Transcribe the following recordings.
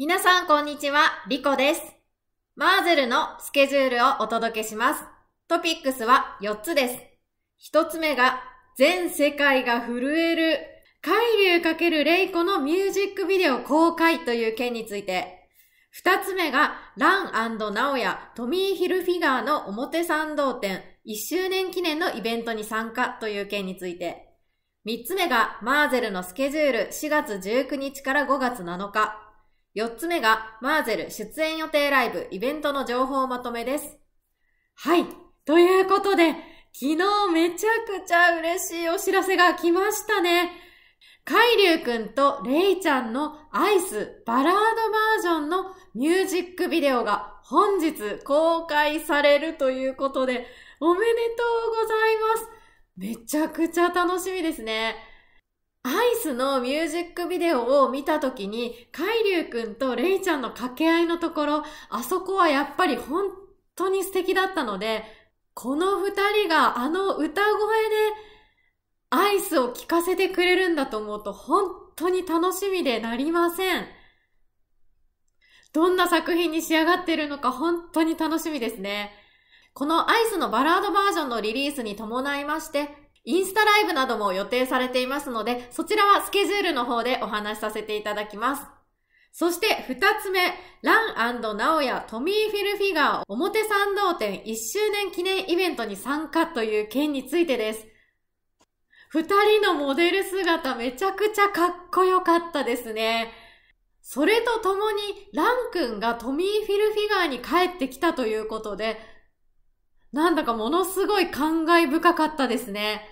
皆さん、こんにちは。リコです。マーゼルのスケジュールをお届けします。トピックスは4つです。1つ目が、全世界が震える、海流×レイコのミュージックビデオ公開という件について。2つ目が、ランナオヤ、トミー・ヒルフィガーの表参道店、1周年記念のイベントに参加という件について。3つ目が、マーゼルのスケジュール4月19日から5月7日。4つ目が、マーゼル出演予定ライブ、イベントの情報まとめです。はい。ということで、昨日めちゃくちゃ嬉しいお知らせが来ましたね。カイリュウくんとレイちゃんのアイスバラードバージョンのミュージックビデオが本日公開されるということで、おめでとうございます。めちゃくちゃ楽しみですね。アイスのミュージックビデオを見たときに、ュウくんとレイちゃんの掛け合いのところ、あそこはやっぱり本当に素敵だったので、この二人があの歌声でアイスを聴かせてくれるんだと思うと本当に楽しみでなりません。どんな作品に仕上がっているのか本当に楽しみですね。このアイスのバラードバージョンのリリースに伴いまして、インスタライブなども予定されていますので、そちらはスケジュールの方でお話しさせていただきます。そして二つ目、ランナオヤトミーフィルフィガー表参道店1周年記念イベントに参加という件についてです。二人のモデル姿めちゃくちゃかっこよかったですね。それとともに、ラン君がトミー・フィルフィガーに帰ってきたということで、なんだかものすごい感慨深かったですね。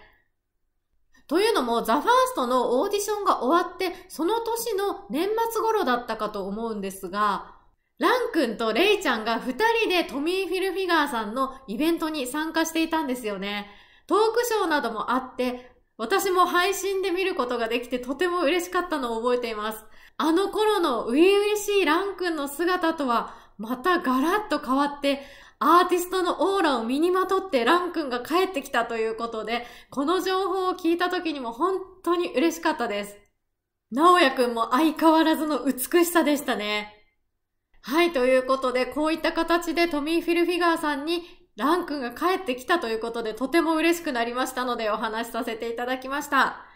というのも、ザ・ファーストのオーディションが終わって、その年の年末頃だったかと思うんですが、ラン君とレイちゃんが二人でトミー・フィルフィガーさんのイベントに参加していたんですよね。トークショーなどもあって、私も配信で見ることができてとても嬉しかったのを覚えています。あの頃の初々しいラン君の姿とはまたガラッと変わって、アーティストのオーラを身にまとってラン君が帰ってきたということで、この情報を聞いた時にも本当に嬉しかったです。直也くんも相変わらずの美しさでしたね。はい、ということで、こういった形でトミー・フィルフィガーさんにラン君が帰ってきたということで、とても嬉しくなりましたのでお話しさせていただきました。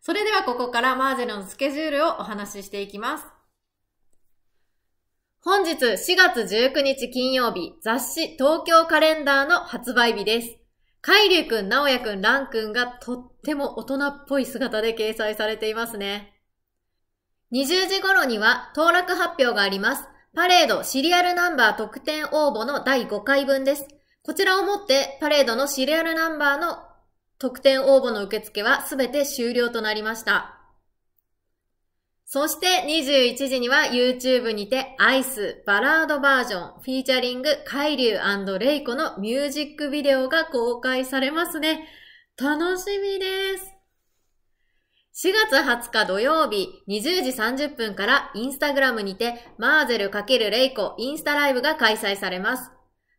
それではここからマージェルのスケジュールをお話ししていきます。本日4月19日金曜日、雑誌東京カレンダーの発売日です。カイュウくん、直也くん、蘭くんがとっても大人っぽい姿で掲載されていますね。20時頃には当落発表があります。パレードシリアルナンバー特典応募の第5回分です。こちらをもってパレードのシリアルナンバーの特典応募の受付はすべて終了となりました。そして21時には YouTube にてアイスバラードバージョンフィーチャリングカイリューレイコのミュージックビデオが公開されますね。楽しみです。4月20日土曜日20時30分からインスタグラムにてマーゼル×レイコインスタライブが開催されます。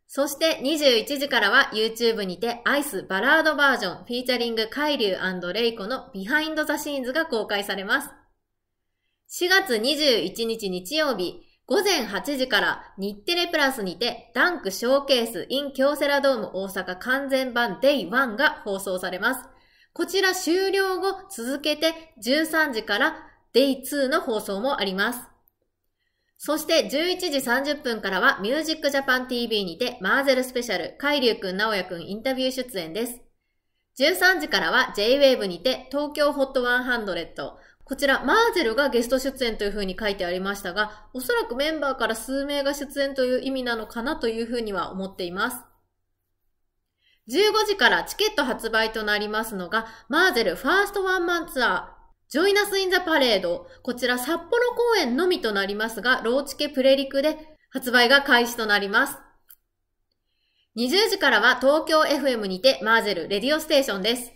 そして21時からは YouTube にてアイスバラードバージョンフィーチャリングカイリューレイコのビハインドザシーンズが公開されます。4月21日日曜日、午前8時から日テレプラスにてダンクショーケース in 京セラドーム大阪完全版 Day1 が放送されます。こちら終了後続けて13時から Day2 の放送もあります。そして11時30分からはミュージックジャパン TV にてマーゼルスペシャル海流くん直也くんインタビュー出演です。13時からは J-Wave にて東京ホット100こちら、マーゼルがゲスト出演というふうに書いてありましたが、おそらくメンバーから数名が出演という意味なのかなというふうには思っています。15時からチケット発売となりますのが、マーゼルファーストワンマンツアー、ジョイナス・イン・ザ・パレード。こちら札幌公演のみとなりますが、ローチケプレリクで発売が開始となります。20時からは東京 FM にてマーゼルレディオステーションです。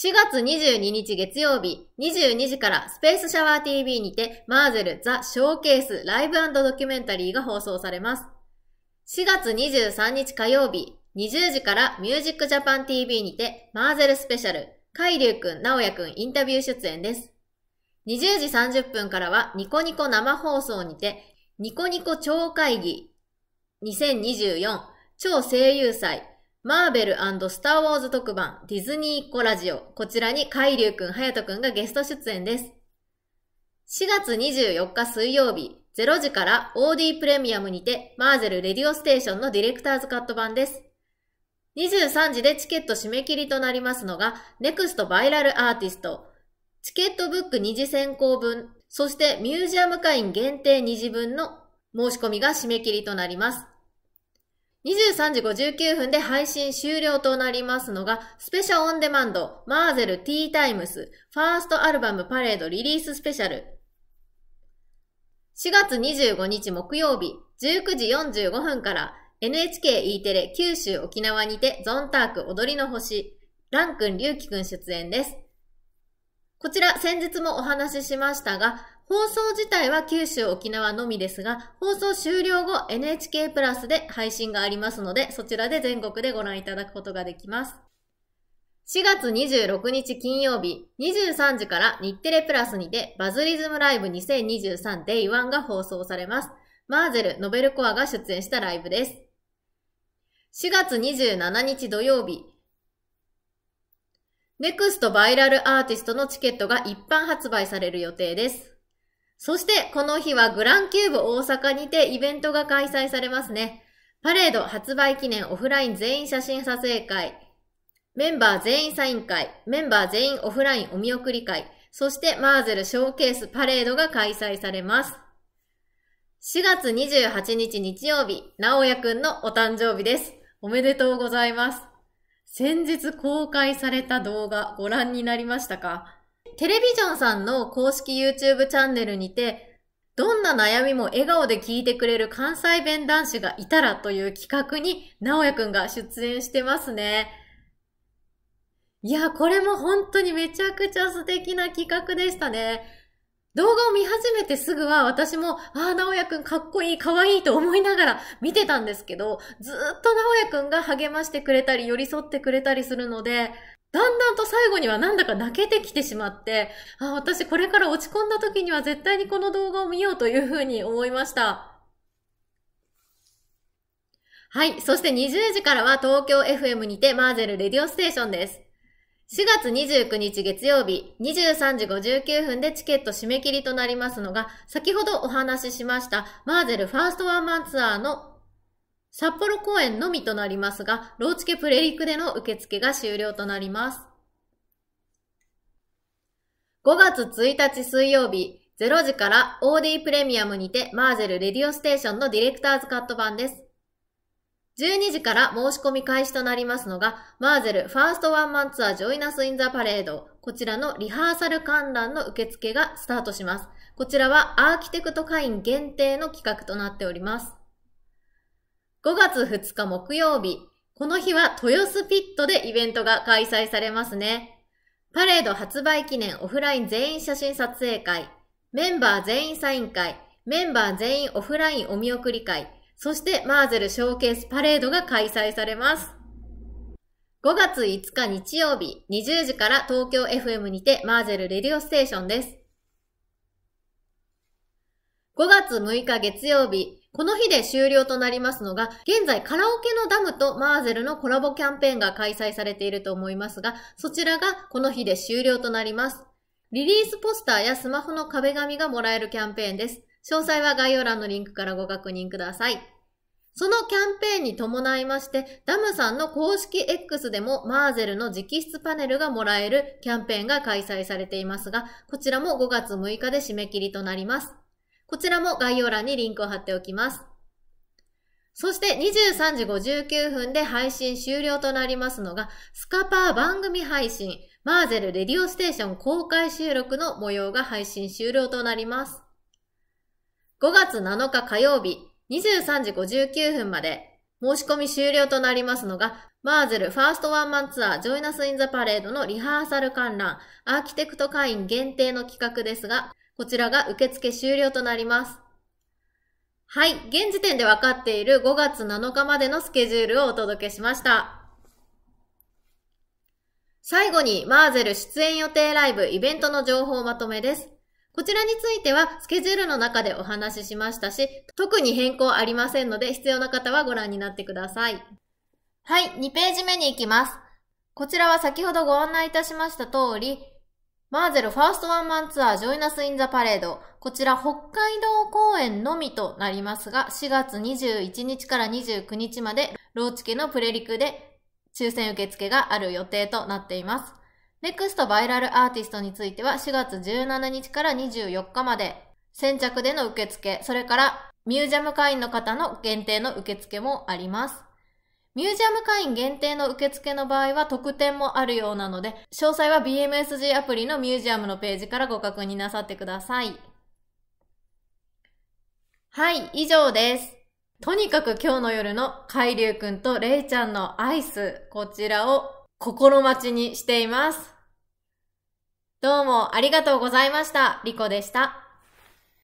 4月22日月曜日22時からスペースシャワー TV にてマーゼルザ・ショーケースライブドキュメンタリーが放送されます。4月23日火曜日20時からミュージックジャパン TV にてマーゼルスペシャル海流くん、直也くんインタビュー出演です。20時30分からはニコニコ生放送にてニコニコ超会議2024超声優祭マーベルスター・ウォーズ特番ディズニーっ子ラジオ。こちらに海流くん、隼人くんがゲスト出演です。4月24日水曜日、0時から OD プレミアムにて、マーゼルレディオステーションのディレクターズカット版です。23時でチケット締め切りとなりますのが、ネクストバイラルアーティスト、チケットブック2次選考分、そしてミュージアム会員限定2次分の申し込みが締め切りとなります。23時59分で配信終了となりますのが、スペシャルオンデマンド、マーゼルティータイムス、ファーストアルバムパレードリリーススペシャル。4月25日木曜日、19時45分から、NHKE テレ九州沖縄にてゾンターク踊りの星、ランくん、りゅうきくん出演です。こちら先日もお話ししましたが、放送自体は九州、沖縄のみですが、放送終了後 NHK プラスで配信がありますので、そちらで全国でご覧いただくことができます。4月26日金曜日23時から日テレプラスにてバズリズムライブ 2023Day1 が放送されます。マーゼル、ノベルコアが出演したライブです。4月27日土曜日、ネクストバイラルアーティストのチケットが一般発売される予定です。そして、この日はグランキューブ大阪にてイベントが開催されますね。パレード発売記念オフライン全員写真撮影会、メンバー全員サイン会、メンバー全員オフラインお見送り会、そしてマーゼルショーケースパレードが開催されます。4月28日日曜日、なおやくんのお誕生日です。おめでとうございます。先日公開された動画ご覧になりましたかテレビジョンさんの公式 YouTube チャンネルにて、どんな悩みも笑顔で聞いてくれる関西弁男子がいたらという企画に、直也くんが出演してますね。いや、これも本当にめちゃくちゃ素敵な企画でしたね。動画を見始めてすぐは私も、ああ、直也くんかっこいい、かわいいと思いながら見てたんですけど、ずっと直也くんが励ましてくれたり、寄り添ってくれたりするので、だんだんと最後にはなんだか泣けてきてしまって、あ、私これから落ち込んだ時には絶対にこの動画を見ようというふうに思いました。はい。そして20時からは東京 FM にてマーゼルレディオステーションです。4月29日月曜日23時59分でチケット締め切りとなりますのが、先ほどお話ししましたマーゼルファーストワンマンツアーの札幌公演のみとなりますが、ローチケプレリクでの受付が終了となります。5月1日水曜日、0時から OD プレミアムにてマーゼルレディオステーションのディレクターズカット版です。12時から申し込み開始となりますのが、マーゼルファーストワンマンツアージョイナスインザパレード、こちらのリハーサル観覧の受付がスタートします。こちらはアーキテクト会員限定の企画となっております。5月2日木曜日、この日は豊洲ピットでイベントが開催されますね。パレード発売記念オフライン全員写真撮影会、メンバー全員サイン会、メンバー全員オフラインお見送り会、そしてマーゼルショーケースパレードが開催されます。5月5日日曜日、20時から東京 FM にてマーゼルレディオステーションです。5月6日月曜日、この日で終了となりますのが、現在カラオケのダムとマーゼルのコラボキャンペーンが開催されていると思いますが、そちらがこの日で終了となります。リリースポスターやスマホの壁紙がもらえるキャンペーンです。詳細は概要欄のリンクからご確認ください。そのキャンペーンに伴いまして、ダムさんの公式 X でもマーゼルの直筆パネルがもらえるキャンペーンが開催されていますが、こちらも5月6日で締め切りとなります。こちらも概要欄にリンクを貼っておきます。そして23時59分で配信終了となりますのが、スカパー番組配信、マーゼルレディオステーション公開収録の模様が配信終了となります。5月7日火曜日、23時59分まで、申し込み終了となりますのが、マーゼルファーストワンマンツアージョイナスインザパレードのリハーサル観覧、アーキテクト会員限定の企画ですが、こちらが受付終了となります。はい。現時点で分かっている5月7日までのスケジュールをお届けしました。最後に、マーゼル出演予定ライブイベントの情報まとめです。こちらについては、スケジュールの中でお話ししましたし、特に変更ありませんので、必要な方はご覧になってください。はい。2ページ目に行きます。こちらは先ほどご案内いたしました通り、マーゼルファーストワンマンツアージョイナス・イン・ザ・パレード。こちら北海道公演のみとなりますが、4月21日から29日まで、ローチ家のプレリクで抽選受付がある予定となっています。ネクストバイラルアーティストについては4月17日から24日まで、先着での受付、それからミュージアム会員の方の限定の受付もあります。ミュージアム会員限定の受付の場合は特典もあるようなので、詳細は BMSG アプリのミュージアムのページからご確認なさってください。はい、以上です。とにかく今日の夜の海流くんとレイちゃんのアイス、こちらを心待ちにしています。どうもありがとうございました。リコでした。